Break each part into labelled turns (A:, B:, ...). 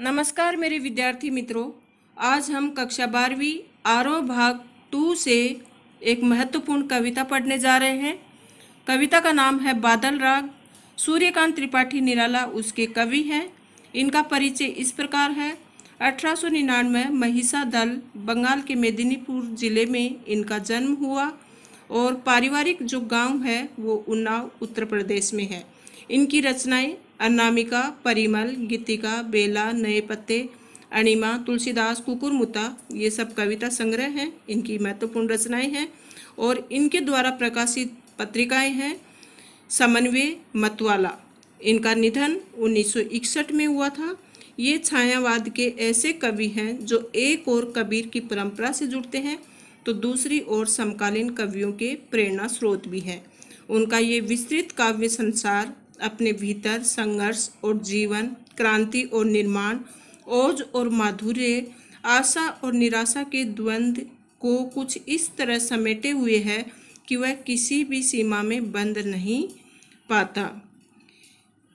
A: नमस्कार मेरे विद्यार्थी मित्रों आज हम कक्षा बारहवीं आरओ भाग टू से एक महत्वपूर्ण कविता पढ़ने जा रहे हैं कविता का नाम है बादल राग सूर्यकांत त्रिपाठी निराला उसके कवि हैं इनका परिचय इस प्रकार है अठारह में महिषा दल बंगाल के मेदिनीपुर जिले में इनका जन्म हुआ और पारिवारिक जो गांव है वो उन्नाव उत्तर प्रदेश में है इनकी रचनाएं अनामिका परिमल गीतिका बेला नए पत्ते अणिमा तुलसीदास कुकुरमुता ये सब कविता संग्रह हैं इनकी महत्वपूर्ण रचनाएं हैं और इनके द्वारा प्रकाशित पत्रिकाएं हैं समन्वय मतवाला इनका निधन 1961 में हुआ था ये छायावाद के ऐसे कवि हैं जो एक और कबीर की परंपरा से जुड़ते हैं तो दूसरी ओर समकालीन कवियों के प्रेरणा स्रोत भी हैं उनका ये विस्तृत काव्य संसार अपने भीतर संघर्ष और जीवन क्रांति और निर्माण ओज और माधुर्य आशा और निराशा के द्वंद को कुछ इस तरह समेटे हुए है कि वह किसी भी सीमा में बंद नहीं पाता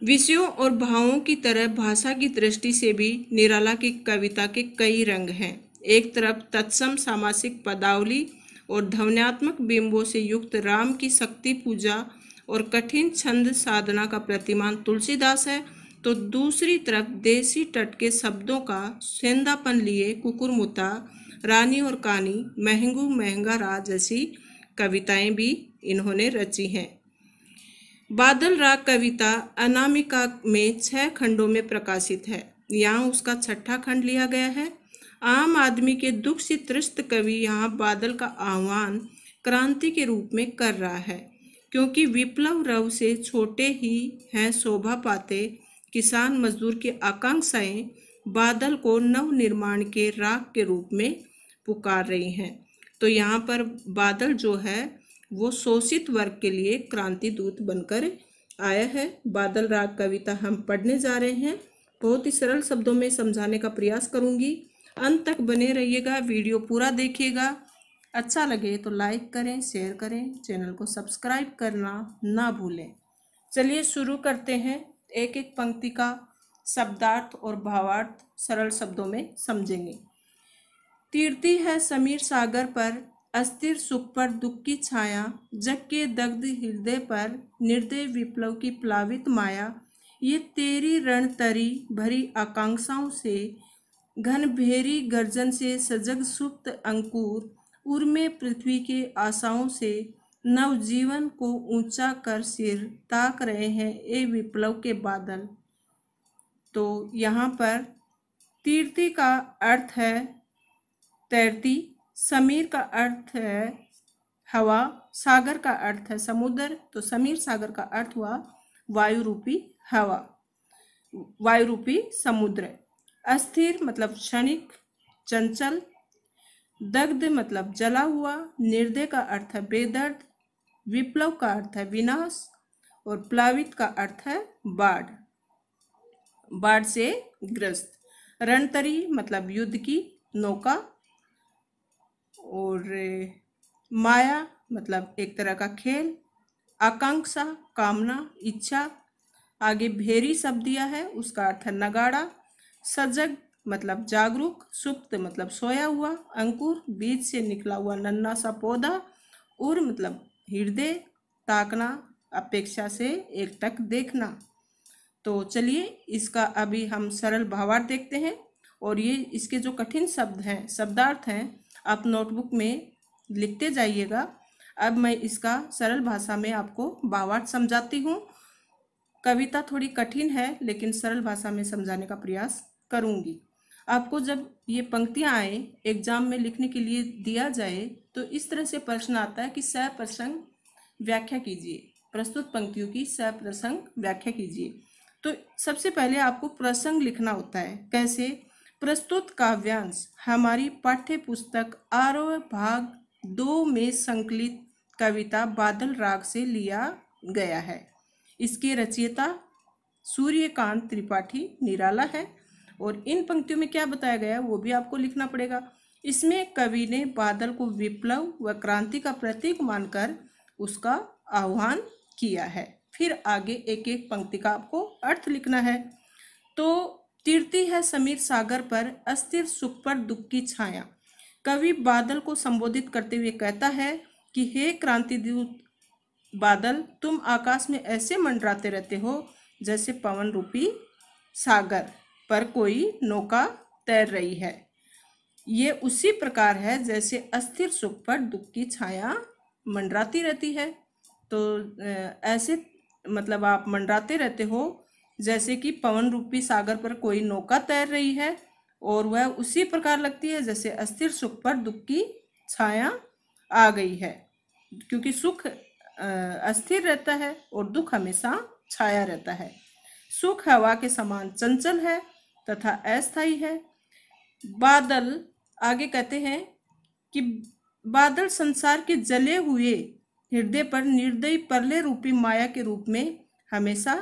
A: विषयों और भावों की तरह भाषा की दृष्टि से भी निराला की कविता के कई रंग हैं एक तरफ तत्सम सामासिक पदावली और ध्वनियात्मक बिंबों से युक्त राम की शक्ति पूजा और कठिन छंद साधना का प्रतिमान तुलसीदास है तो दूसरी तरफ देसी तट के शब्दों का सेंधापन लिए कुकुरमुता रानी और कानी महंगू महंगा रा जैसी कविताएं भी इन्होंने रची हैं बादल राग कविता अनामिका में छह खंडों में प्रकाशित है यहाँ उसका छठा खंड लिया गया है आम आदमी के दुख से त्रस्त कवि यहाँ बादल का आह्वान क्रांति के रूप में कर रहा है क्योंकि विप्लव रव से छोटे ही हैं शोभा पाते किसान मजदूर की आकांक्षाएं बादल को नवनिर्माण के राग के रूप में पुकार रही हैं तो यहाँ पर बादल जो है वो शोषित वर्ग के लिए क्रांति दूत बनकर आया है बादल राग कविता हम पढ़ने जा रहे हैं बहुत ही सरल शब्दों में समझाने का प्रयास करूँगी अंत तक बने रहिएगा वीडियो पूरा देखिएगा अच्छा लगे तो लाइक करें शेयर करें चैनल को सब्सक्राइब करना ना भूलें चलिए शुरू करते हैं एक एक पंक्ति का शब्दार्थ और भावार्थ सरल शब्दों में समझेंगे तीर्थी है समीर सागर पर अस्थिर सुख पर दुख की छाया जग के दग्ध हृदय पर निर्दय विप्लव की प्लावित माया ये तेरी रणतरी भरी आकांक्षाओं से घन भेरी गर्जन से सजग सुप्त अंकुर उर्मे पृथ्वी के आशाओं से नवजीवन को ऊंचा कर सिर ताक रहे हैं ए विप्लव के बादल तो यहाँ पर तीर्थी का अर्थ है तैरती समीर का अर्थ है हवा सागर का अर्थ है समुद्र तो समीर सागर का अर्थ हुआ वायु रूपी हवा वायु रूपी समुद्र अस्थिर मतलब क्षणिक चंचल दग्ध मतलब जला हुआ निर्दय का अर्थ है बेदर्द विप्लव का अर्थ है विनाश और प्लावित का अर्थ है बाढ़ बाढ़ से ग्रस्त रणतरी मतलब युद्ध की नौका और माया मतलब एक तरह का खेल आकांक्षा कामना इच्छा आगे भेरी शब्द दिया है उसका अर्थ है नगाड़ा सजग मतलब जागरूक सुप्त मतलब सोया हुआ अंकुर बीज से निकला हुआ नन्ना सा पौधा उर मतलब हृदय ताकना अपेक्षा से एक टक देखना तो चलिए इसका अभी हम सरल भावार्थ देखते हैं और ये इसके जो कठिन शब्द हैं शब्दार्थ हैं आप नोटबुक में लिखते जाइएगा अब मैं इसका सरल भाषा में आपको भावार्थ समझाती हूँ कविता थोड़ी कठिन है लेकिन सरल भाषा में समझाने का प्रयास करूँगी आपको जब ये पंक्तियाँ आए एग्जाम में लिखने के लिए दिया जाए तो इस तरह से प्रश्न आता है कि सप्रसंग व्याख्या कीजिए प्रस्तुत पंक्तियों की सप्रसंग व्याख्या कीजिए तो सबसे पहले आपको प्रसंग लिखना होता है कैसे प्रस्तुत काव्यांश हमारी पाठ्य पुस्तक आरोह भाग दो में संकलित कविता बादल राग से लिया गया है इसके रचयिता सूर्यकांत त्रिपाठी निराला है और इन पंक्तियों में क्या बताया गया है वो भी आपको लिखना पड़ेगा इसमें कवि ने बादल को विप्लव व क्रांति का प्रतीक मानकर उसका आह्वान किया है फिर आगे एक एक पंक्ति का आपको अर्थ लिखना है तो तीर्थी है समीर सागर पर अस्थिर सुख पर दुख की छाया कवि बादल को संबोधित करते हुए कहता है कि हे क्रांति दूत बादल तुम आकाश में ऐसे मंडराते रहते हो जैसे पवन रूपी सागर पर कोई नौका तैर रही है ये उसी प्रकार है जैसे अस्थिर सुख पर दुख की छाया मंडराती रहती है तो ऐसे मतलब आप मंडराते रहते हो जैसे कि पवन रूपी सागर पर कोई नौका तैर रही है और वह उसी प्रकार लगती है जैसे अस्थिर सुख पर दुख की छाया आ गई है क्योंकि सुख अस्थिर रहता है और दुख हमेशा छाया रहता है सुख हवा के समान चंचल है तथा अस्थाई है बादल आगे कहते हैं कि बादल संसार के जले हुए हृदय पर निर्दयी परले रूपी माया के रूप में हमेशा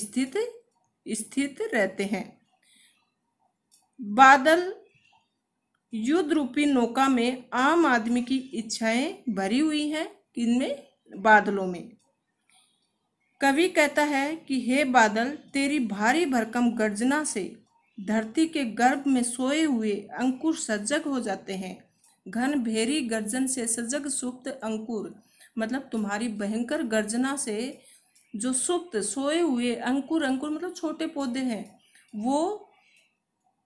A: स्थित स्थित रहते हैं बादल युद्ध रूपी नौका में आम आदमी की इच्छाएं भरी हुई हैं इनमें बादलों में कवि कहता है कि हे बादल तेरी भारी भरकम गर्जना से धरती के गर्भ में सोए हुए अंकुर सजग हो जाते हैं घन भेरी गर्जन से सजग सुप्त अंकुर मतलब तुम्हारी भयंकर गर्जना से जो सुप्त सोए हुए अंकुर अंकुर मतलब छोटे पौधे हैं वो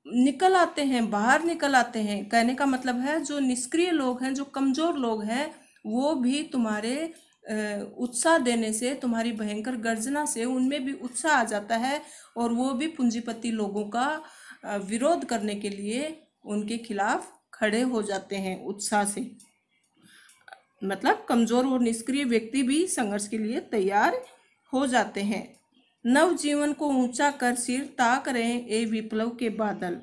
A: निकल आते हैं बाहर निकल आते हैं कहने का मतलब है जो निष्क्रिय लोग हैं जो कमज़ोर लोग हैं वो भी तुम्हारे उत्साह देने से तुम्हारी भयंकर गर्जना से उनमें भी उत्साह आ जाता है और वो भी पूंजीपति लोगों का विरोध करने के लिए उनके खिलाफ खड़े हो जाते हैं उत्साह से मतलब कमज़ोर और निष्क्रिय व्यक्ति भी संघर्ष के लिए तैयार हो जाते हैं नव जीवन को ऊंचा कर सिर ताक रहे ए विप्लव के बादल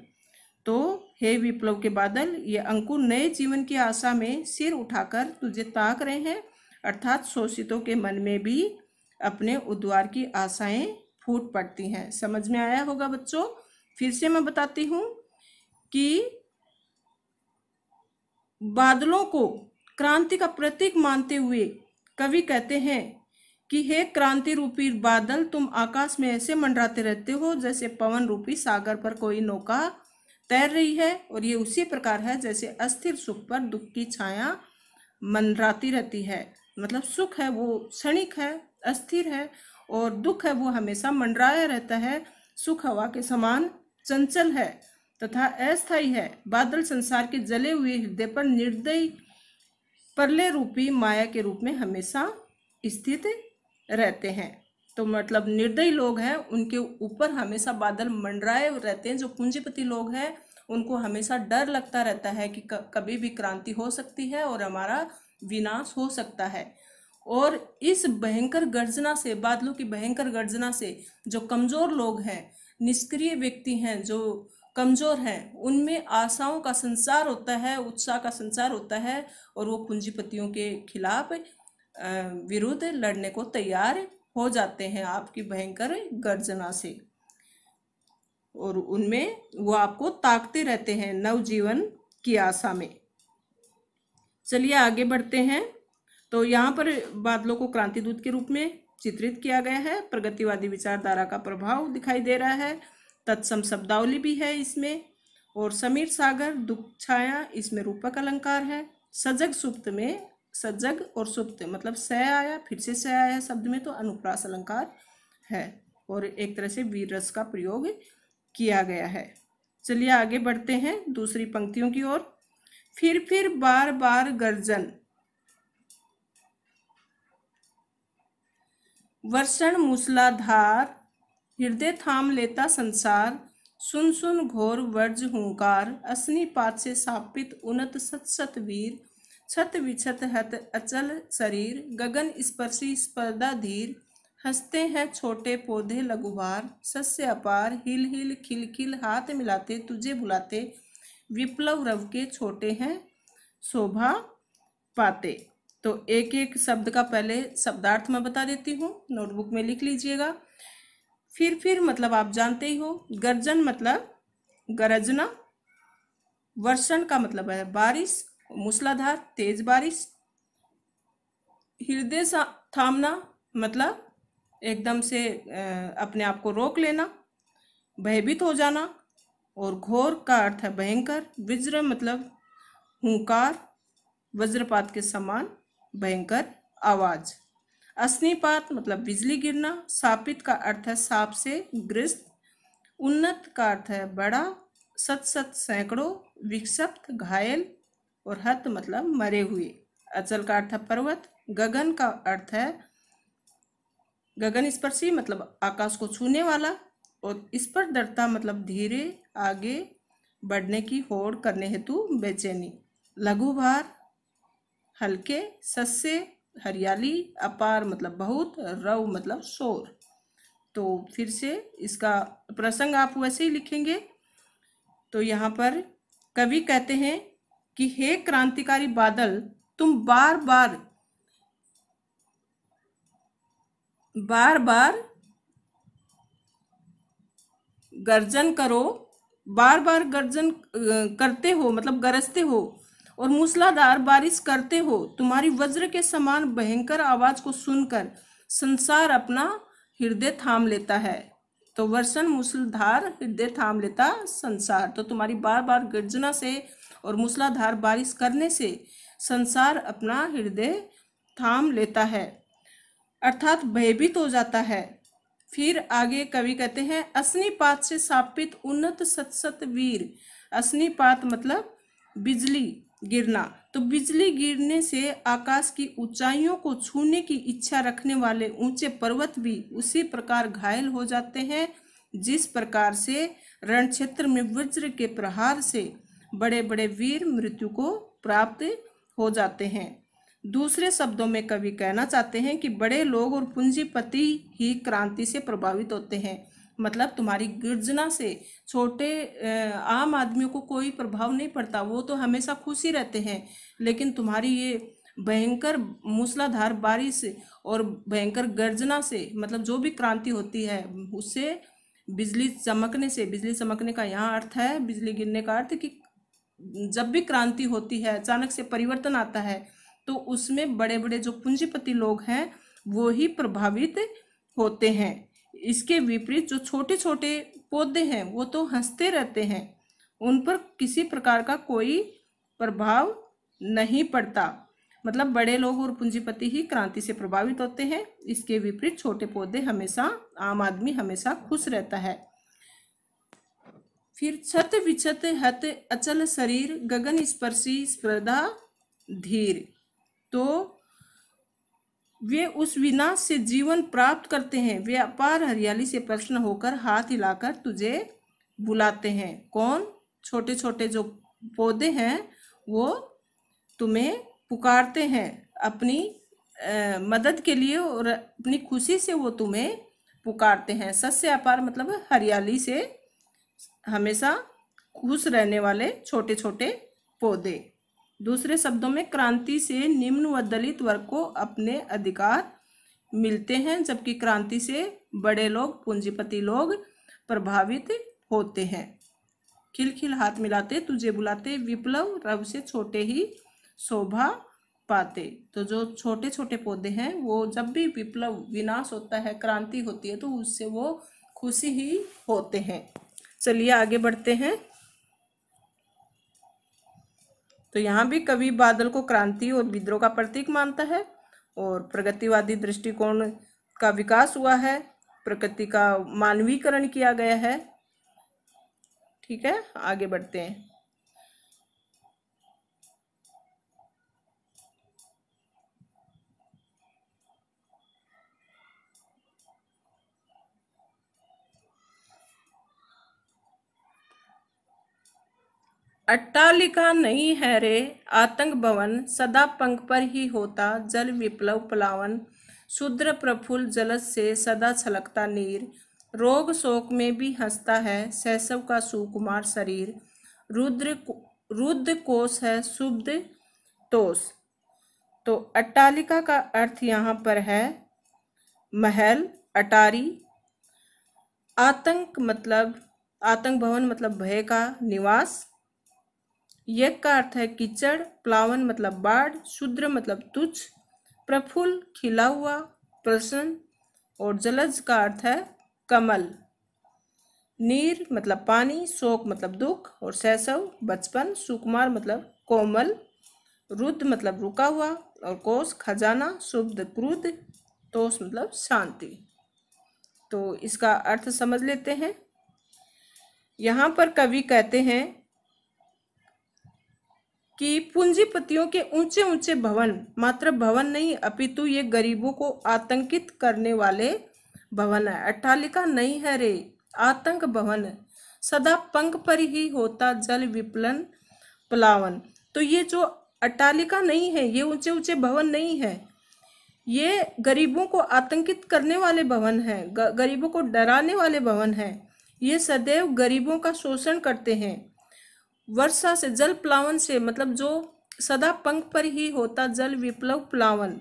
A: तो हे विप्लव के बादल ये अंकुर नए जीवन की आशा में सिर उठाकर तुझे ताक रहे हैं अर्थात शोषितों के मन में भी अपने उद्वार की आशाएं फूट पड़ती हैं समझ में आया होगा बच्चों फिर से मैं बताती हूँ कि बादलों को क्रांति का प्रतीक मानते हुए कवि कहते हैं कि हे क्रांति रूपी बादल तुम आकाश में ऐसे मंडराते रहते हो जैसे पवन रूपी सागर पर कोई नौका तैर रही है और ये उसी प्रकार है जैसे अस्थिर सुख पर दुख की छाया मंडराती रहती है मतलब सुख है वो क्षणिक है अस्थिर है और दुख है वो हमेशा मंडराया रहता है सुख हवा के समान चंचल है तथा अस्थाई है बादल संसार के जले हुए हृदय पर निर्दयी परले रूपी माया के रूप में हमेशा स्थित रहते हैं तो मतलब निर्दयी लोग हैं उनके ऊपर हमेशा बादल मंडराए रहते हैं जो पूंजीपति लोग हैं उनको हमेशा डर लगता रहता है कि कभी भी क्रांति हो सकती है और हमारा विनाश हो सकता है और इस भयंकर गर्जना से बादलों की भयंकर गर्जना से जो कमज़ोर लोग हैं निष्क्रिय व्यक्ति हैं जो कमज़ोर हैं उनमें आशाओं का संसार होता है उत्साह का संसार होता है और वो पूंजीपतियों के खिलाफ विरुद्ध लड़ने को तैयार हो जाते हैं आपकी भयंकर गर्जना से और उनमें वो आपको ताकते रहते हैं नवजीवन की आशा में चलिए आगे बढ़ते हैं तो यहाँ पर बादलों को क्रांति दूत के रूप में चित्रित किया गया है प्रगतिवादी विचारधारा का प्रभाव दिखाई दे रहा है तत्सम शब्दावली भी है इसमें और समीर सागर दुख छाया इसमें रूपक अलंकार है सजग सुप्त में सजग और सुप्त मतलब स आया फिर से स आया शब्द में तो अनुप्रास अलंकार है और एक तरह से वीर रस का प्रयोग किया गया है चलिए आगे बढ़ते हैं दूसरी पंक्तियों की ओर फिर फिर बार बार गर्जन वर्षण मूसलाधार हृदय थाम लेता संसार सुन सुन घोर वर्ज हूंकार असनी पात से सापित उन्नत सत सत वीर छत विछत हत अचल शरीर गगन स्पर्शी स्पर्धा धीर हंसते हैं छोटे पौधे लघुवार सस्य अपार हिल हिल खिल खिल हाथ मिलाते तुझे बुलाते विप्लव रव के छोटे हैं शोभा पाते तो एक एक शब्द का पहले शब्दार्थ मैं बता देती हूँ नोटबुक में लिख लीजिएगा फिर फिर मतलब आप जानते ही हो गर्जन मतलब गरजना वर्षण का मतलब है बारिश मूसलाधार तेज बारिश हृदय थामना मतलब एकदम से अपने आप को रोक लेना भयभीत हो जाना और घोर का अर्थ है भयंकर वज्र मतलब हुंकार वज्रपात के समान भयंकर आवाज अस्नीपात मतलब बिजली गिरना सापित का अर्थ है साप से ग्रस्त उन्नत का अर्थ है बड़ा सत सत सैकड़ों विक्षिप्त घायल और हत मतलब मरे हुए अचल का अर्थ है पर्वत गगन का अर्थ है गगन स्पर्शी मतलब आकाश को छूने वाला और इस मतलब धीरे आगे बढ़ने की होड़ करने हेतु बेचैनी लघु भार हल्के सस्से हरियाली अपार मतलब बहुत रव मतलब शोर तो फिर से इसका प्रसंग आप वैसे ही लिखेंगे तो यहाँ पर कवि कहते हैं कि हे क्रांतिकारी बादल तुम बार बार बार बार गर्जन करो बार बार गर्जन करते हो मतलब गरजते हो और मूसलाधार बारिश करते हो तुम्हारी वज्र के समान भयंकर आवाज को सुनकर संसार अपना हृदय थाम लेता है तो वर्षण मूसलधार हृदय थाम लेता संसार तो तुम्हारी बार बार गर्जना से और मूसलाधार बारिश करने से संसार अपना हृदय थाम लेता है अर्थात भयभीत हो जाता है फिर आगे कवि कहते हैं असनीपात से स्थापित उन्नत सतसत वीर असनीपात मतलब बिजली गिरना तो बिजली गिरने से आकाश की ऊंचाइयों को छूने की इच्छा रखने वाले ऊंचे पर्वत भी उसी प्रकार घायल हो जाते हैं जिस प्रकार से रण क्षेत्र में वज्र के प्रहार से बड़े बड़े वीर मृत्यु को प्राप्त हो जाते हैं दूसरे शब्दों में कवि कहना चाहते हैं कि बड़े लोग और पूंजीपति ही क्रांति से प्रभावित होते हैं मतलब तुम्हारी गर्जना से छोटे आम आदमियों को कोई प्रभाव नहीं पड़ता वो तो हमेशा खुश ही रहते हैं लेकिन तुम्हारी ये भयंकर मूसलाधार बारिश और भयंकर गर्जना से मतलब जो भी क्रांति होती है उससे बिजली चमकने से बिजली चमकने का यहाँ अर्थ है बिजली गिरने का अर्थ कि जब भी क्रांति होती है अचानक से परिवर्तन आता है तो उसमें बड़े बड़े जो पूंजीपति लोग हैं वो ही प्रभावित होते हैं इसके विपरीत जो छोटे छोटे पौधे हैं वो तो हंसते रहते हैं उन पर किसी प्रकार का कोई प्रभाव नहीं पड़ता मतलब बड़े लोग और पूंजीपति ही क्रांति से प्रभावित होते हैं इसके विपरीत छोटे पौधे हमेशा आम आदमी हमेशा खुश रहता है फिर छत विछत हत अचल शरीर गगन स्पर्शी स्पर्धा धीर तो वे उस विनाश से जीवन प्राप्त करते हैं वे अपार हरियाली से प्रश्न होकर हाथ हिलाकर तुझे बुलाते हैं कौन छोटे छोटे जो पौधे हैं वो तुम्हें पुकारते हैं अपनी आ, मदद के लिए और अपनी खुशी से वो तुम्हें पुकारते हैं सस्य अपार मतलब हरियाली से हमेशा खुश रहने वाले छोटे छोटे पौधे दूसरे शब्दों में क्रांति से निम्न व दलित वर्ग को अपने अधिकार मिलते हैं जबकि क्रांति से बड़े लोग पूंजीपति लोग प्रभावित होते हैं खिलखिल हाथ मिलाते तुझे बुलाते विप्लव रव से छोटे ही शोभा पाते तो जो छोटे छोटे पौधे हैं वो जब भी विप्लव विनाश होता है क्रांति होती है तो उससे वो खुशी ही होते हैं चलिए आगे बढ़ते हैं तो यहाँ भी कवि बादल को क्रांति और विद्रोह का प्रतीक मानता है और प्रगतिवादी दृष्टिकोण का विकास हुआ है प्रकृति का मानवीकरण किया गया है ठीक है आगे बढ़ते हैं अट्टालिका नहीं है रे आतंक भवन सदा पंख पर ही होता जल विप्लव पलावन शूद्र प्रफुल जलस से सदा छलकता नीर रोग शोक में भी हंसता है शैशव का सुकुमार शरीर रुद्र रुद्र कोष है शुभ तोष तो अट्टालिका का अर्थ यहाँ पर है महल अटारी आतंक मतलब आतंक भवन मतलब भय का निवास यज्ञ का अर्थ है कीचड़ प्लावन मतलब बाढ़ शूद्र मतलब तुच्छ प्रफुल्ल खिला हुआ प्रसन्न और जलज का अर्थ है कमल नीर मतलब पानी शोक मतलब दुख और सैसव बचपन सुकुमार मतलब कोमल रुद्ध मतलब रुका हुआ और कोष खजाना शुद्ध क्रुद्ध तोष मतलब शांति तो इसका अर्थ समझ लेते हैं यहाँ पर कवि कहते हैं कि पूंजीपतियों के ऊंचे ऊंचे भवन मात्र भवन नहीं अपितु ये गरीबों को आतंकित करने वाले भवन है अट्टालिका नहीं है रे आतंक भवन सदा पंख पर ही होता जल विपलन पलावन तो ये जो अट्टालिका नहीं है ये ऊंचे ऊंचे भवन नहीं है ये गरीबों को आतंकित करने वाले भवन हैं गरीबों को डराने वाले भवन हैं ये सदैव गरीबों का शोषण करते हैं वर्षा से जल प्लावन से मतलब जो सदा पंख पर ही होता जल विप्लव प्लावन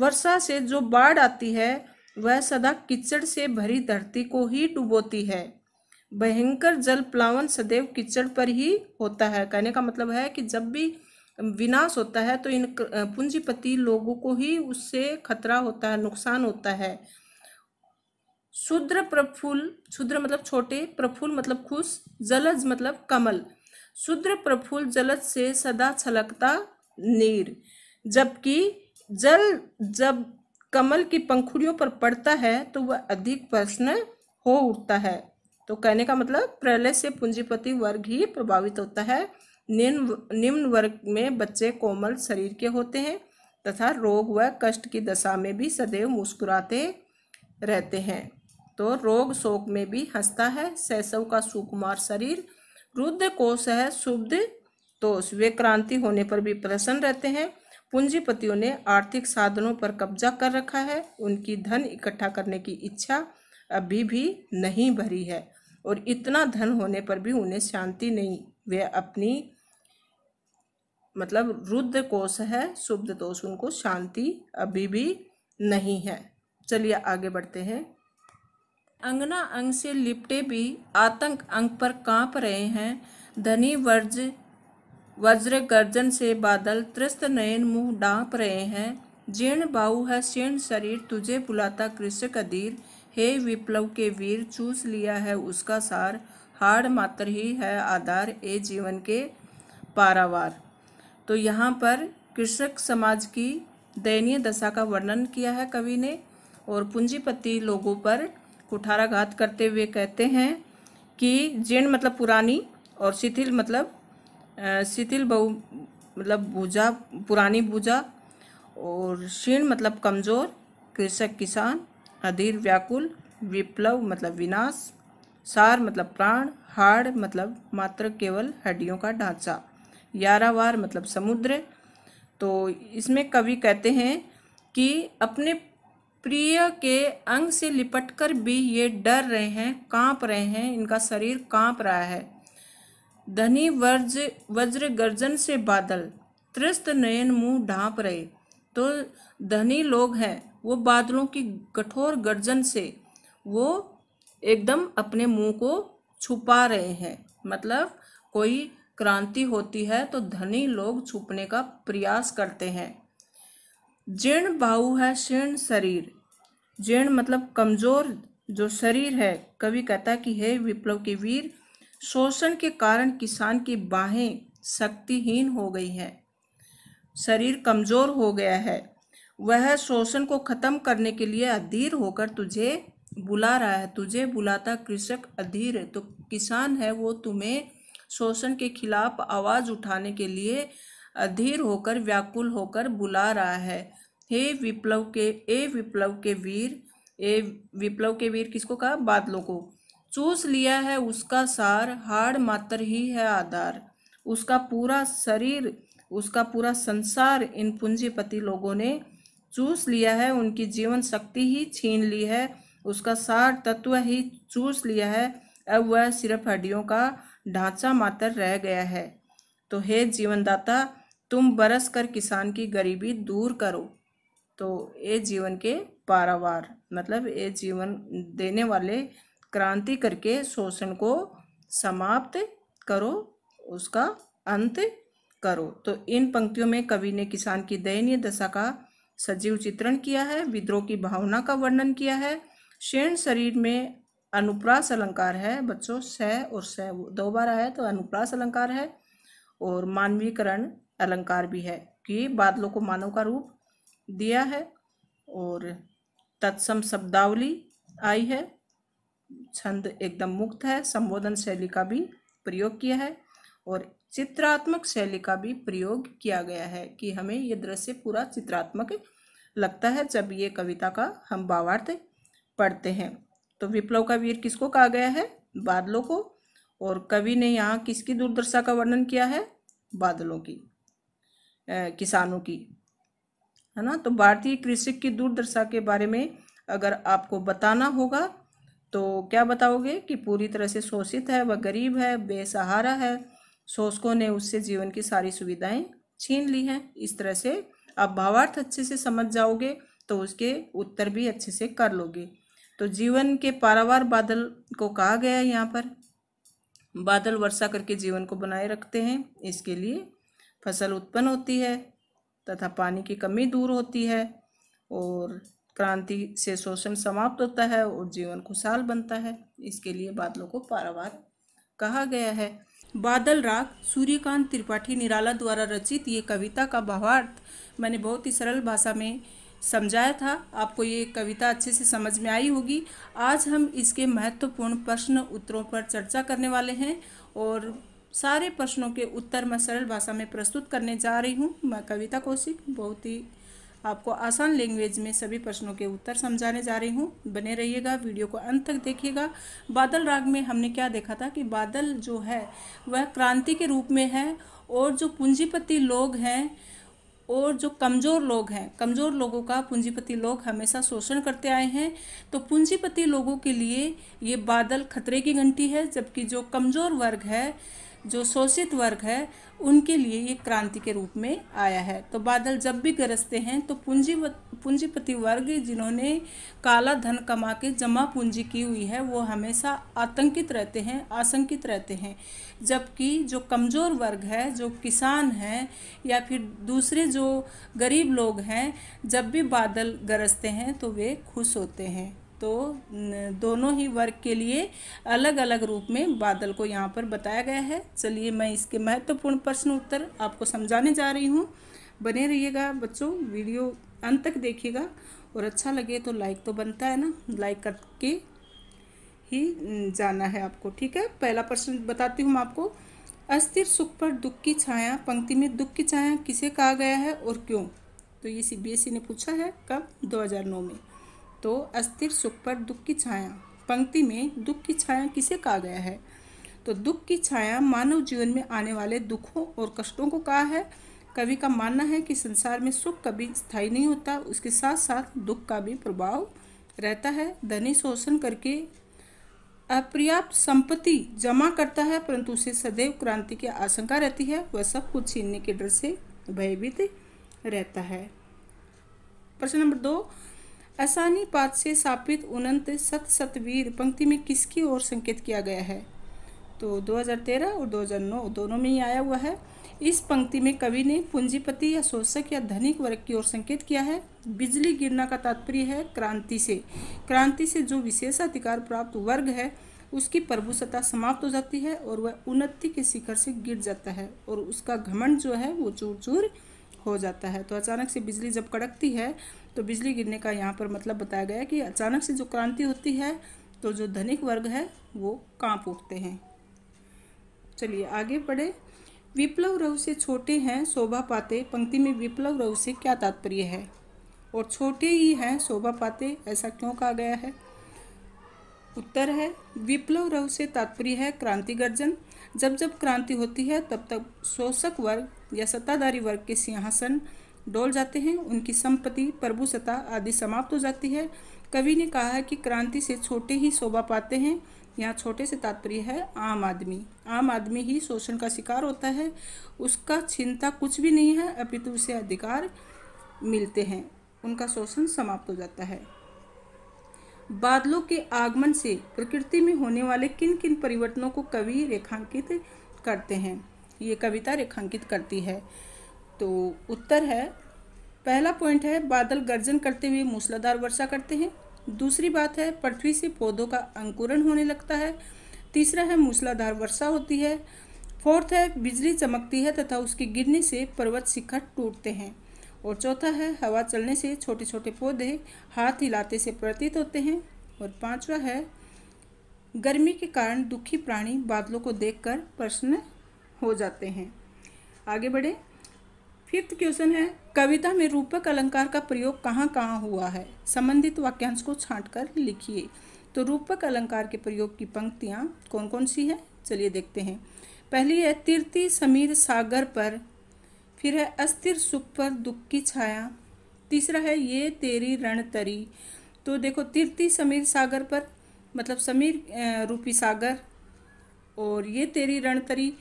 A: वर्षा से जो बाढ़ आती है वह सदा कीचड़ से भरी धरती को ही डुबोती है भयंकर जल प्लावन सदैव कीचड़ पर ही होता है कहने का मतलब है कि जब भी विनाश होता है तो इन पूंजीपति लोगों को ही उससे खतरा होता है नुकसान होता है शुद्र प्रफुल्ल शुद्र मतलब छोटे प्रफुल्ल मतलब खुश जलज मतलब कमल शुद्र प्रफुल जलत से सदा छलकता नीर जबकि जल जब कमल की पंखुड़ियों पर पड़ता है तो वह अधिक प्रश्न हो उठता है तो कहने का मतलब प्रलय से पूंजीपति वर्ग ही प्रभावित होता है निम्न निम्न वर्ग में बच्चे कोमल शरीर के होते हैं तथा रोग व कष्ट की दशा में भी सदैव मुस्कुराते रहते हैं तो रोग शोक में भी हंसता है शैशव का सुकुमार शरीर रुद्र कोष है शुभ तोष वे क्रांति होने पर भी प्रसन्न रहते हैं पूंजीपतियों ने आर्थिक साधनों पर कब्जा कर रखा है उनकी धन इकट्ठा करने की इच्छा अभी भी नहीं भरी है और इतना धन होने पर भी उन्हें शांति नहीं वे अपनी मतलब रुद्र कोष है शुभ दोष उनको शांति अभी भी नहीं है चलिए आगे बढ़ते हैं अंगना अंग से लिपटे भी आतंक अंग पर कांप रहे हैं धनी वर्ज वज्र गर्जन से बादल त्रस्त नयन मुंह डांप रहे हैं जीर्ण बाहु है शीर्ण शरीर तुझे बुलाता कृषक अधीर हे विप्लव के वीर चूस लिया है उसका सार हाड़ मात्र ही है आधार ए जीवन के पारावार तो यहाँ पर कृषक समाज की दयनीय दशा का वर्णन किया है कवि ने और पूंजीपति लोगों पर कुठाराघात करते हुए कहते हैं कि जीर्ण मतलब पुरानी और शिथिल मतलब शिथिल बहु मतलब भूजा पुरानी भूजा और क्षीण मतलब कमज़ोर कृषक किसान अधीर व्याकुल विप्लव मतलब विनाश सार मतलब प्राण हाड़ मतलब मात्र केवल हड्डियों का ढांचा यारावार मतलब समुद्र तो इसमें कवि कहते हैं कि अपने प्रिय के अंग से लिपटकर भी ये डर रहे हैं कांप रहे हैं इनका शरीर कांप रहा है धनी वज्र वज्र गर्जन से बादल त्रस्त नयन मुंह ढांप रहे तो धनी लोग हैं वो बादलों की कठोर गर्जन से वो एकदम अपने मुंह को छुपा रहे हैं मतलब कोई क्रांति होती है तो धनी लोग छुपने का प्रयास करते हैं जीर्ण बाहु है शीर्ण शरीर जीर्ण मतलब कमजोर जो शरीर है कवि कहता कि हे विप्लव के वीर शोषण के कारण किसान की बाहें शक्तिहीन हो गई है शरीर कमजोर हो गया है वह शोषण को खत्म करने के लिए अधीर होकर तुझे बुला रहा है तुझे बुलाता कृषक अधीर है तो किसान है वो तुम्हें शोषण के खिलाफ आवाज़ उठाने के लिए अधीर होकर व्याकुल होकर बुला रहा है हे विप्लव के ए विप्लव के वीर ए विप्लव के वीर किसको कहा बादलों को चूस लिया है उसका सार हाड़ मात्र ही है आधार उसका पूरा शरीर उसका पूरा संसार इन पूंजीपति लोगों ने चूस लिया है उनकी जीवन शक्ति ही छीन ली है उसका सार तत्व ही चूस लिया है अब वह सिर्फ हड्डियों का ढांचा मात्र रह गया है तो हे जीवनदाता तुम बरस कर किसान की गरीबी दूर करो तो ये जीवन के पारावार मतलब ये जीवन देने वाले क्रांति करके शोषण को समाप्त करो उसका अंत करो तो इन पंक्तियों में कवि ने किसान की दयनीय दशा का सजीव चित्रण किया है विद्रोह की भावना का वर्णन किया है शेण शरीर में अनुप्रास अलंकार है बच्चों स और स दो बार आया तो अनुप्रास अलंकार है और मानवीकरण अलंकार भी है कि बादलों को मानव का रूप दिया है और तत्सम शब्दावली आई है छंद एकदम मुक्त है संबोधन शैली का भी प्रयोग किया है और चित्रात्मक शैली का भी प्रयोग किया गया है कि हमें ये दृश्य पूरा चित्रात्मक लगता है जब ये कविता का हम भावार्थ पढ़ते हैं तो विप्लव का वीर किसको कहा गया है बादलों को और कवि ने यहाँ किसकी दुर्दशा का वर्णन किया है बादलों की किसानों की है ना तो भारतीय कृषि की दूरदर्शा के बारे में अगर आपको बताना होगा तो क्या बताओगे कि पूरी तरह से शोषित है वह गरीब है बेसहारा है शोषकों ने उससे जीवन की सारी सुविधाएं छीन ली हैं इस तरह से आप भावार्थ अच्छे से समझ जाओगे तो उसके उत्तर भी अच्छे से कर लोगे तो जीवन के पारावार बादल को कहा गया है यहाँ पर बादल वर्षा करके जीवन को बनाए रखते हैं इसके लिए फसल उत्पन्न होती है तथा पानी की कमी दूर होती है और क्रांति से शोषण समाप्त होता है और जीवन खुशहाल बनता है इसके लिए बादलों को पारावार कहा गया है बादल राग सूर्यकांत त्रिपाठी निराला द्वारा रचित ये कविता का भावार्थ मैंने बहुत ही सरल भाषा में समझाया था आपको ये कविता अच्छे से समझ में आई होगी आज हम इसके महत्वपूर्ण प्रश्न उत्तरों पर चर्चा करने वाले हैं और सारे प्रश्नों के उत्तर मैं सरल भाषा में प्रस्तुत करने जा रही हूँ मैं कविता कौशिक बहुत ही आपको आसान लैंग्वेज में सभी प्रश्नों के उत्तर समझाने जा रही हूँ बने रहिएगा वीडियो को अंत तक देखिएगा बादल राग में हमने क्या देखा था कि बादल जो है वह क्रांति के रूप में है और जो पूंजीपति लोग हैं और जो कमज़ोर लोग हैं कमज़ोर लोगों का पूंजीपति लोग हमेशा शोषण करते आए हैं तो पूंजीपति लोगों के लिए ये बादल खतरे की घंटी है जबकि जो कमज़ोर वर्ग है जो शोषित वर्ग है उनके लिए ये क्रांति के रूप में आया है तो बादल जब भी गरजते हैं तो पूंजी पूंजीपति वर्ग जिन्होंने काला धन कमा के जमा पूंजी की हुई है वो हमेशा आतंकित रहते हैं आशंकित रहते हैं जबकि जो कमज़ोर वर्ग है जो किसान हैं या फिर दूसरे जो गरीब लोग हैं जब भी बादल गरजते हैं तो वे खुश होते हैं तो दोनों ही वर्ग के लिए अलग अलग रूप में बादल को यहाँ पर बताया गया है चलिए मैं इसके महत्वपूर्ण प्रश्न उत्तर आपको समझाने जा रही हूँ बने रहिएगा बच्चों वीडियो अंत तक देखिएगा और अच्छा लगे तो लाइक तो बनता है ना लाइक करके ही जाना है आपको ठीक है पहला प्रश्न बताती हूँ मैं आपको अस्थिर सुख पर दुख की छाया पंक्ति में दुख की छाया किसे कहा गया है और क्यों तो ये सी ने पूछा है कब 2009 में तो अस्थिर सुख पर दुख की छाया पंक्ति में दुख की छाया किसे कहा गया है तो दुख की छाया मानव जीवन में आने वाले दुखों और कष्टों को कहा है कवि का मानना है कि संसार में सुख कभी स्थायी नहीं होता उसके साथ साथ दुख का भी प्रभाव रहता है धनी शोषण करके अपर्याप्त संपत्ति जमा करता है परंतु उसे सदैव क्रांति की आशंका रहती है वह सब कुछ छीनने के डर से भयभीत रहता है प्रश्न नंबर दो आसानी पात से सापित उनंत सत सतवीर पंक्ति में किसकी ओर संकेत किया गया है तो 2013 और 2009 दोनों में ही आया हुआ है इस पंक्ति में कवि ने पूंजीपति या शोषक या धनिक वर्ग की ओर संकेत किया है बिजली गिरना का तात्पर्य है क्रांति से क्रांति से जो विशेषाधिकार प्राप्त वर्ग है उसकी प्रभुसत्ता समाप्त हो जाती है और वह उन्नति के शिखर से गिर जाता है और उसका घमंड जो है वो चूर चूर हो जाता है तो अचानक से बिजली जब कड़कती है तो बिजली गिरने का यहाँ पर मतलब बताया गया कि अचानक से जो क्रांति होती है तो जो धनिक वर्ग है वो कांप उठते हैं चलिए आगे बढ़े विप्लव रव से छोटे हैं शोभा पाते पंक्ति में विप्लव रव से क्या तात्पर्य है और छोटे ही हैं शोभा पाते ऐसा क्यों कहा गया है उत्तर है विप्लव रव से तात्पर्य है क्रांति गर्जन जब जब क्रांति होती है तब तक शोषक वर्ग या सत्ताधारी वर्ग के सिंहासन डोल जाते हैं उनकी संपत्ति प्रभु सत्ता आदि समाप्त हो जाती है कवि ने कहा है कि क्रांति से छोटे ही शोभा पाते हैं यहाँ छोटे से तात्पर्य है आम आदमी आम आदमी ही शोषण का शिकार होता है उसका चिंता कुछ भी नहीं है अपितु उसे अधिकार मिलते हैं उनका शोषण समाप्त हो जाता है बादलों के आगमन से प्रकृति में होने वाले किन किन परिवर्तनों को कवि रेखांकित करते हैं ये कविता रेखांकित करती है तो उत्तर है पहला पॉइंट है बादल गर्जन करते हुए मूसलाधार वर्षा करते हैं दूसरी बात है पृथ्वी से पौधों का अंकुरण होने लगता है तीसरा है मूसलाधार वर्षा होती है फोर्थ है बिजली चमकती है तथा उसके गिरने से पर्वत शिखर टूटते हैं और चौथा है हवा चलने से छोटे छोटे पौधे हाथ हिलाते से प्रतीत होते हैं और पांचवा है गर्मी के कारण दुखी प्राणी बादलों को देखकर प्रश्न हो जाते हैं आगे बढ़े फिफ्थ क्वेश्चन है कविता में रूपक अलंकार का प्रयोग कहाँ कहाँ हुआ है संबंधित वाक्यांश को कर लिखिए तो रूपक अलंकार के प्रयोग की पंक्तियाँ कौन कौन सी है चलिए देखते हैं पहली है तीर्थी समीर सागर पर फिर है अस्थिर सुख पर दुख की छाया तीसरा है ये तेरी रणतरी तो देखो तीर्थी समीर सागर पर मतलब समीर रूपी सागर और ये तेरी रणतरी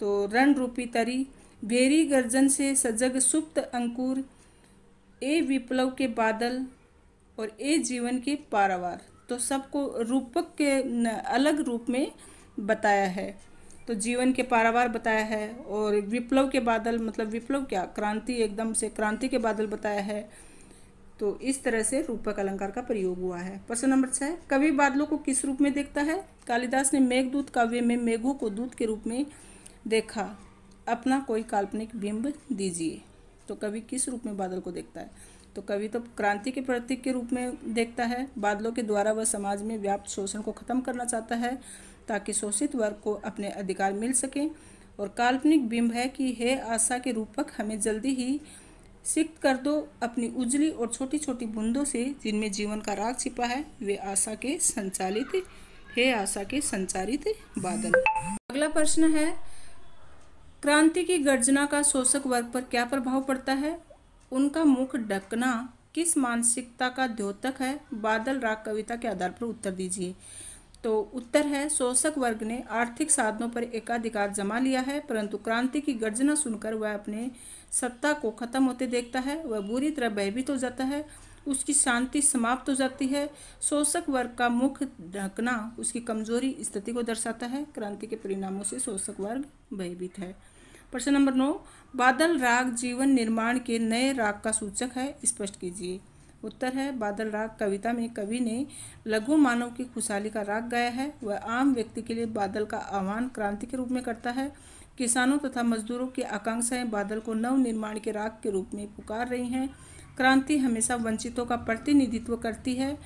A: तो रण रूपी तरी भेरी गर्जन से सजग सुप्त अंकुर ए विप्लव के बादल और ए जीवन के पारावार तो सबको रूपक के अलग रूप में बताया है तो जीवन के पारावार बताया है और विप्लव के बादल मतलब विप्लव क्या क्रांति एकदम से क्रांति के बादल बताया है तो इस तरह से रूपक अलंकार का प्रयोग हुआ है प्रश्न नंबर छः कवि बादलों को किस रूप में देखता है कालिदास ने मेघदूत काव्य में मेघों को दूत के रूप में देखा अपना कोई काल्पनिक बिंब दीजिए तो कवि किस रूप में बादल को देखता है तो कवि तो क्रांति के प्रतीक के रूप में देखता है बादलों के द्वारा वह समाज में व्याप्त शोषण को खत्म करना चाहता है ताकि शोषित वर्ग को अपने अधिकार मिल सके और काल्पनिक बिंब है कि हे आशा के रूपक हमें जल्दी ही सिक्त कर दो अपनी उजली और छोटी छोटी बूंदों से जिनमें जीवन का राग छिपा है वे आशा के संचालित हे आशा के संचारित बादल अगला प्रश्न है क्रांति की गर्जना का शोषक वर्ग पर क्या प्रभाव पड़ता है उनका मुख ढकना किस मानसिकता का द्योतक है बादल राग कविता के आधार पर उत्तर दीजिए तो उत्तर है शोषक वर्ग ने आर्थिक साधनों पर एकाधिकार जमा लिया है परंतु क्रांति की गर्जना सुनकर वह अपने सत्ता को खत्म होते देखता है वह बुरी तरह भयभीत हो जाता है उसकी शांति समाप्त हो जाती है शोषक वर्ग का मुख ढकना उसकी कमजोरी स्थिति को दर्शाता है क्रांति के परिणामों से शोषक वर्ग भयभीत है प्रश्न नंबर नौ बादल राग जीवन निर्माण के नए राग का सूचक है स्पष्ट कीजिए उत्तर है बादल राग कविता में कवि ने लघु मानव की खुशहाली का राग गाया है वह आम व्यक्ति के लिए बादल का आह्वान क्रांति के रूप में करता है किसानों तथा मजदूरों की आकांक्षाएं बादल को नव निर्माण के राग के रूप में पुकार रही हैं क्रांति हमेशा वंचितों का प्रतिनिधित्व करती है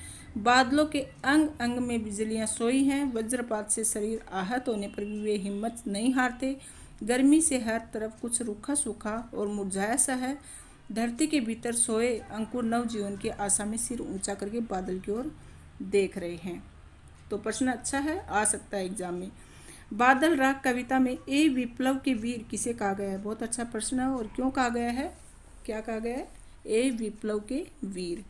A: बादलों के अंग अंग में बिजलियां सोई हैं वज्रपात से शरीर आहत होने पर भी वे हिम्मत नहीं हारते गर्मी से हर तरफ कुछ रूखा सूखा और मुरझाया सा है धरती के भीतर सोए अंकुर नवजीवन की आशा में सिर ऊंचा करके बादल की ओर देख रहे हैं तो प्रश्न अच्छा है आ सकता है एग्जाम में बादल राग कविता में ए विप्लव के वीर किसे कहा गया है बहुत अच्छा प्रश्न है और क्यों कहा गया है क्या कहा गया है ए विप्लव के वीर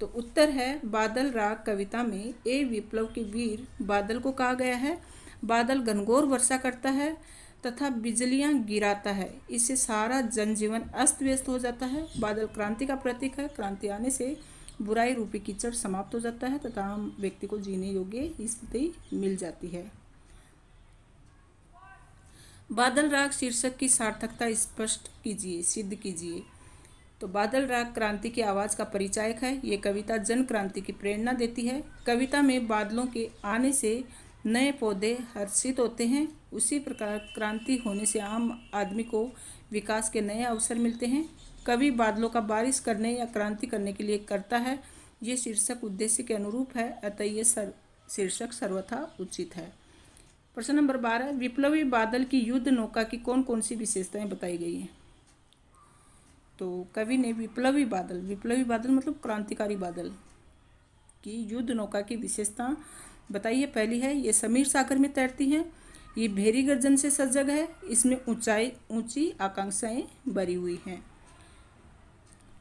A: तो उत्तर है बादल राग कविता में ए विप्लव के वीर बादल को कहा गया है बादल घनघोर वर्षा करता है तथा बिजलियां गिराता है इससे सारा जनजीवन अस्त व्यस्त हो जाता है बादल क्रांति का प्रतीक है क्रांति आने से बुराई रूपी कीचड़ समाप्त हो जाता है तथा आम व्यक्ति को जीने योग्य स्थिति मिल जाती है बादल राग शीर्षक की सार्थकता स्पष्ट कीजिए सिद्ध कीजिए तो बादल राग क्रांति की आवाज़ का परिचायक है ये कविता जन क्रांति की प्रेरणा देती है कविता में बादलों के आने से नए पौधे हर्षित होते हैं उसी प्रकार क्रांति होने से आम आदमी को विकास के नए अवसर मिलते हैं कवि बादलों का बारिश करने या क्रांति करने के लिए करता है ये शीर्षक उद्देश्य के अनुरूप है अतः ये सर शीर्षक सर्वथा उचित है प्रश्न नंबर बारह विप्लवी बादल की युद्ध नौका की कौन कौन सी विशेषताएं बताई गई हैं तो कवि ने विप्लवी बादल विप्लवी बादल मतलब क्रांतिकारी बादल की युद्ध नौका की विशेषता बताइए पहली है ये समीर सागर में तैरती है ये भेरी गर्जन से सजग है इसमें ऊंचाई ऊंची आकांक्षाएं भरी हुई हैं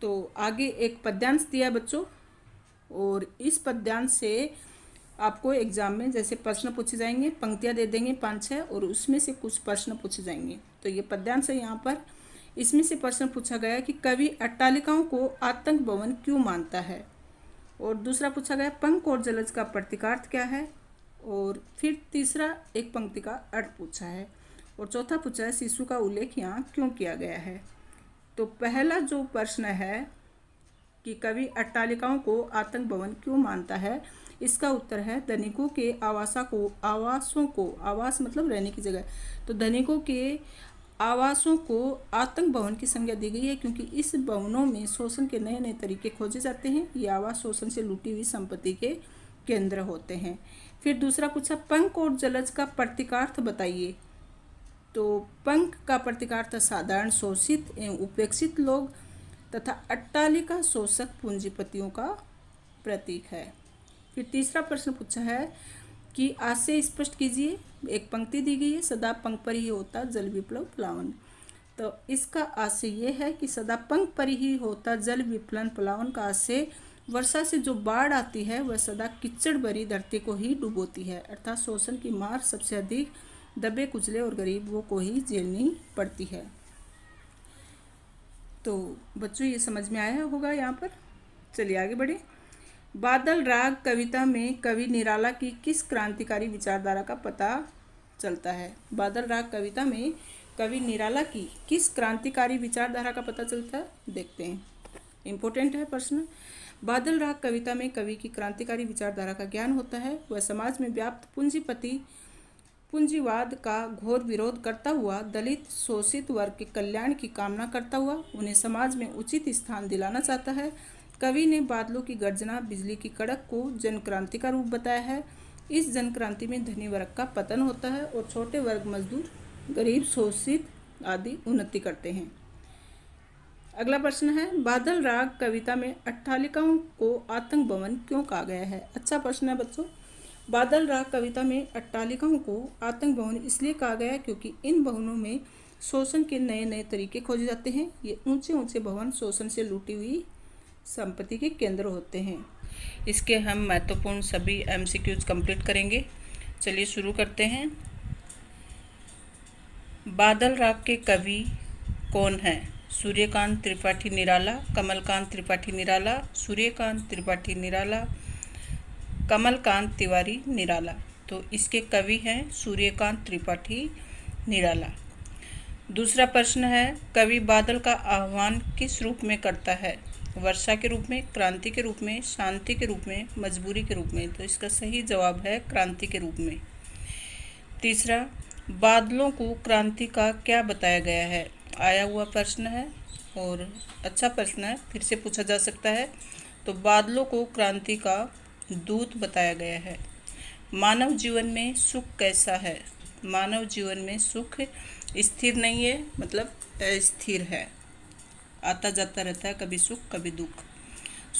A: तो आगे एक पद्यांश दिया बच्चों और इस पद्यांश से आपको एग्जाम में जैसे प्रश्न पूछे जाएंगे पंक्तियाँ दे देंगे पाँच छः और उसमें से कुछ प्रश्न पूछे जाएंगे तो ये पद्यांश है यहाँ पर इसमें से प्रश्न पूछा गया कि कवि अट्टालिकाओं को आतंक भवन क्यों मानता है और दूसरा पूछा गया पंख और जलज का प्रतीकार्थ क्या है और फिर तीसरा एक पंक्ति का अर्थ पूछा है और चौथा पूछा है शिशु का उल्लेख यहाँ क्यों किया गया है तो पहला जो प्रश्न है कि कवि अट्टालिकाओं को आतंक भवन क्यों मानता है इसका उत्तर है धनिकों के आवासा को आवासों को आवास मतलब रहने की जगह तो धनिकों के आवासों को आतंक भवन की संज्ञा दी गई है क्योंकि इस भवनों में शोषण के नए नए तरीके खोजे जाते हैं ये आवास शोषण से लूटी हुई संपत्ति के केंद्र होते हैं फिर दूसरा पूछा पंख और जलज का प्रतीकार्थ बताइए तो पंख का प्रतीकार्थ साधारण शोषित एवं उपेक्षित लोग तथा अट्टालिका शोषक पूंजीपतियों का प्रतीक है फिर तीसरा प्रश्न पूछा है कि आज से स्पष्ट कीजिए एक पंक्ति दी गई है सदा पंख पर ही होता जल विप्लव प्लावन तो इसका आशय ये है कि सदा पंख पर ही होता जल विप्लन प्लावन का आशय वर्षा से जो बाढ़ आती है वह सदा किचड़ भरी धरती को ही डुबोती है अर्थात शोषण की मार सबसे अधिक दबे कुचले और गरीबों को ही झेलनी पड़ती है तो बच्चों ये समझ में आया होगा यहाँ पर चलिए आगे बढ़े बादल राग कविता में कवि निराला की किस क्रांतिकारी विचारधारा का पता चलता है बादल राग कविता में कवि निराला की किस क्रांतिकारी विचारधारा का पता चलता है देखते हैं इम्पोर्टेंट है प्रश्न बादल राग कविता में कवि की क्रांतिकारी विचारधारा का ज्ञान होता है वह समाज में व्याप्त पूंजीपति पूंजीवाद का घोर विरोध करता हुआ दलित शोषित वर्ग के कल्याण की कामना करता हुआ उन्हें समाज में उचित स्थान दिलाना चाहता है कवि ने बादलों की गर्जना बिजली की कड़क को जन क्रांति का रूप बताया है इस जन क्रांति में धनी वर्ग का पतन होता है और छोटे वर्ग मजदूर गरीब शोषित आदि उन्नति करते हैं अगला प्रश्न है बादल राग कविता में अट्ठालिकाओं को आतंक भवन क्यों कहा गया है अच्छा प्रश्न है बच्चों बादल राग कविता में अट्टालिकाओं को आतंक भवन इसलिए कहा गया है क्योंकि इन भवनों में शोषण के नए नए तरीके खोजे जाते हैं ये ऊंचे ऊंचे भवन शोषण से लूटी हुई संपत्ति के केंद्र होते हैं इसके हम महत्वपूर्ण सभी एम सी क्यूज कम्प्लीट करेंगे चलिए शुरू करते हैं बादल राग के कवि कौन हैं सूर्यकांत त्रिपाठी निराला कमलकांत त्रिपाठी निराला सूर्यकांत त्रिपाठी निराला कमलकांत तिवारी निराला तो इसके कवि हैं सूर्यकांत त्रिपाठी निराला दूसरा प्रश्न है कवि बादल का आह्वान किस रूप में करता है वर्षा के रूप में क्रांति के रूप में शांति के रूप में मजबूरी के रूप में तो इसका सही जवाब है क्रांति के रूप में तीसरा बादलों को क्रांति का क्या बताया गया है आया हुआ प्रश्न है और अच्छा प्रश्न है फिर से पूछा जा सकता है तो बादलों को क्रांति का दूत बताया गया है मानव जीवन में सुख कैसा है मानव जीवन में सुख स्थिर नहीं है मतलब अस्थिर है आता जाता रहता है कभी सुख कभी दुख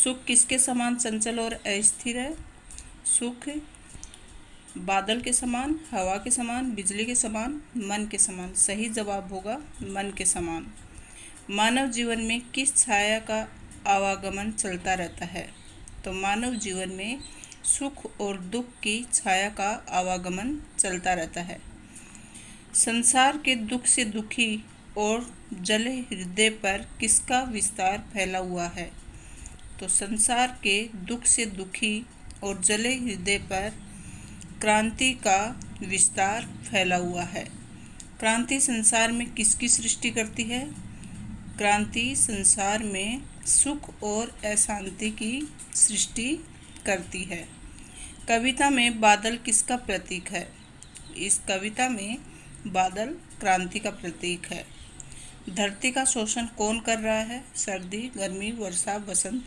A: सुख किसके समान चंचल और अस्थिर है सुख बादल के समान हवा के समान बिजली के समान मन के समान सही जवाब होगा मन के समान मानव जीवन में किस छाया का आवागमन चलता रहता है तो मानव जीवन में सुख और दुख की छाया का आवागमन चलता रहता है संसार के दुख से दुखी और जल हृदय पर किसका विस्तार फैला हुआ है तो संसार के दुख से दुखी और जले हृदय पर क्रांति का विस्तार फैला हुआ है क्रांति संसार में किसकी सृष्टि करती है क्रांति संसार में सुख और अशांति की सृष्टि करती है कविता में बादल किसका प्रतीक है इस कविता में बादल क्रांति का प्रतीक है धरती का शोषण कौन कर रहा है सर्दी गर्मी वर्षा बसंत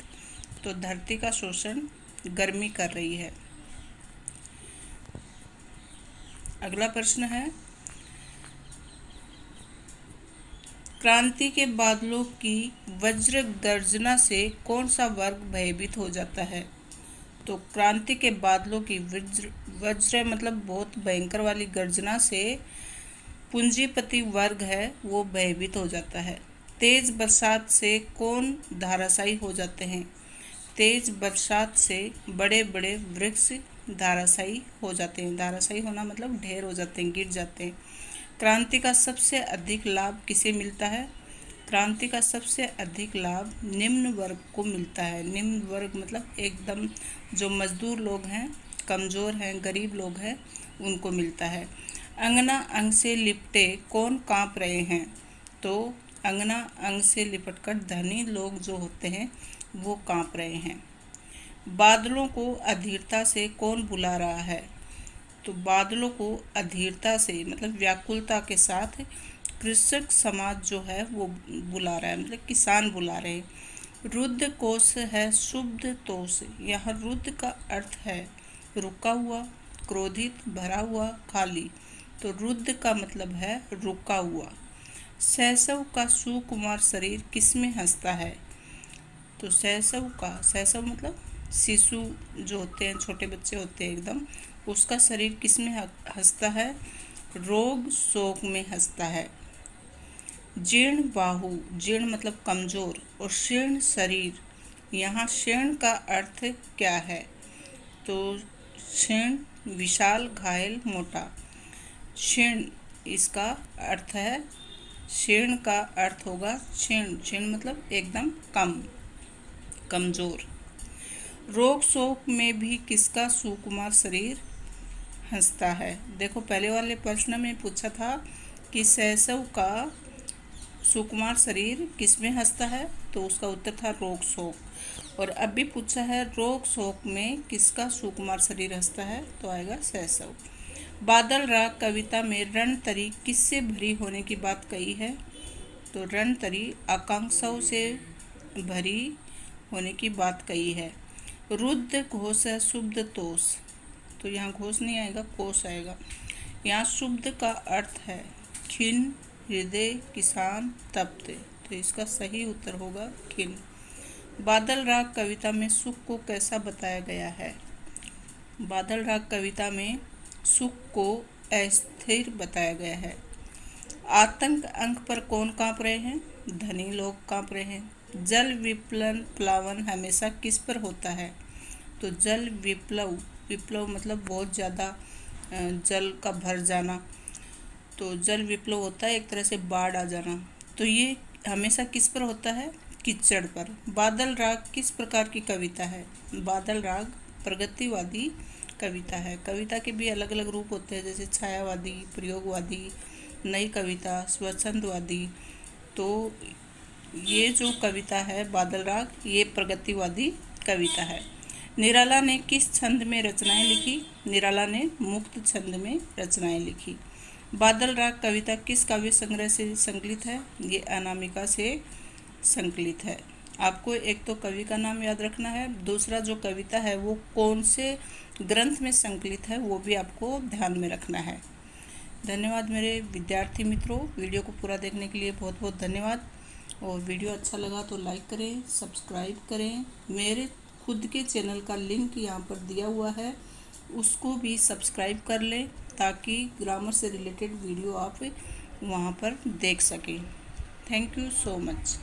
A: तो धरती का शोषण गर्मी कर रही है अगला प्रश्न है क्रांति के बादलों की वज्र गर्जना से कौन सा वर्ग भयभीत हो जाता है तो क्रांति के बादलों की वज्र वज्र मतलब बहुत भयंकर वाली गर्जना से पूंजीपति वर्ग है वो भयभीत हो जाता है तेज बरसात से कौन धाराशायी हो जाते हैं तेज बरसात से बड़े बड़े वृक्ष धाराशायी हो जाते हैं धाराशायी होना मतलब ढेर हो जाते हैं गिर जाते हैं क्रांति का सबसे अधिक लाभ किसे मिलता है क्रांति का सबसे अधिक लाभ निम्न वर्ग को मिलता है निम्न वर्ग मतलब एकदम जो मजदूर लोग हैं कमज़ोर हैं गरीब लोग हैं उनको मिलता है अंगना अंग से लिपटे कौन कांप रहे हैं तो अंगना अंग से लिपटकर धनी लोग जो होते हैं वो कांप रहे हैं बादलों को अधीरता से कौन बुला रहा है तो बादलों को अधीरता से मतलब व्याकुलता के साथ कृषक समाज जो है वो बुला रहा है मतलब किसान बुला रहे हैं रुद्र कोष है शुद्ध तोष यहाँ रुद्ध का अर्थ है रुका हुआ क्रोधित भरा हुआ खाली तो रुद्र का मतलब है रुका हुआ सहसव का सुकुमार शरीर किस में हंसता है तो सहसव का सहसव मतलब शिशु जो होते हैं छोटे बच्चे होते हैं एकदम उसका शरीर किस में हंसता है रोग शोक में हंसता है जीर्ण बाहु जीर्ण मतलब कमज़ोर और शीर्ण शरीर यहाँ शीर्ण का अर्थ क्या है तो शीर्ण विशाल घायल मोटा क्षीण इसका अर्थ है क्षीण का अर्थ होगा क्षीण क्षीण मतलब एकदम कम कमज़ोर रोग शोक में भी किसका सुकुमार शरीर हंसता है देखो पहले वाले प्रश्न में पूछा था कि सहसव का सुकुमार शरीर किस में हंसता है तो उसका उत्तर था रोग शोक और अब भी पूछा है रोग शोक में किसका सुकुमार शरीर हंसता है तो आएगा का बादल राग कविता में रण तरी किससे भरी होने की बात कही है तो रण तरी आकांक्षाओं से भरी होने की बात कही है रुद्र घोष है शुभ्ध तोष तो यहाँ घोष नहीं आएगा कोष आएगा यहाँ शुभ्ध का अर्थ है खिन हृदय किसान तप्त तो इसका सही उत्तर होगा खिन बादल राग कविता में सुख को कैसा बताया गया है बादल राग कविता में सुख को अस्थिर बताया गया है आतंक अंक पर कौन कांप रहे हैं धनी लोग कांप रहे हैं जल विप्लन प्लावन हमेशा किस पर होता है तो जल विप्लव विप्लव मतलब बहुत ज़्यादा जल का भर जाना तो जल विप्लव होता है एक तरह से बाढ़ आ जाना तो ये हमेशा किस पर होता है किचड़ पर बादल राग किस प्रकार की कविता है बादल राग प्रगतिवादी कविता है कविता के भी अलग अलग रूप होते हैं जैसे छायावादी प्रयोगवादी नई कविता स्वच्छंदवादी तो ये जो कविता है बादल राग ये प्रगतिवादी कविता है निराला ने किस छंद में रचनाएं लिखी निराला ने मुक्त छंद में रचनाएं लिखी बादल राग कविता किस काव्य संग्रह से संकलित है ये अनामिका से संकलित है आपको एक तो कवि का नाम याद रखना है दूसरा जो कविता है वो कौन से ग्रंथ में संकलित है वो भी आपको ध्यान में रखना है धन्यवाद मेरे विद्यार्थी मित्रों वीडियो को पूरा देखने के लिए बहुत बहुत धन्यवाद और वीडियो अच्छा लगा तो लाइक करें सब्सक्राइब करें मेरे खुद के चैनल का लिंक यहाँ पर दिया हुआ है उसको भी सब्सक्राइब कर लें ताकि ग्रामर से रिलेटेड वीडियो आप वहाँ पर देख सकें थैंक यू सो मच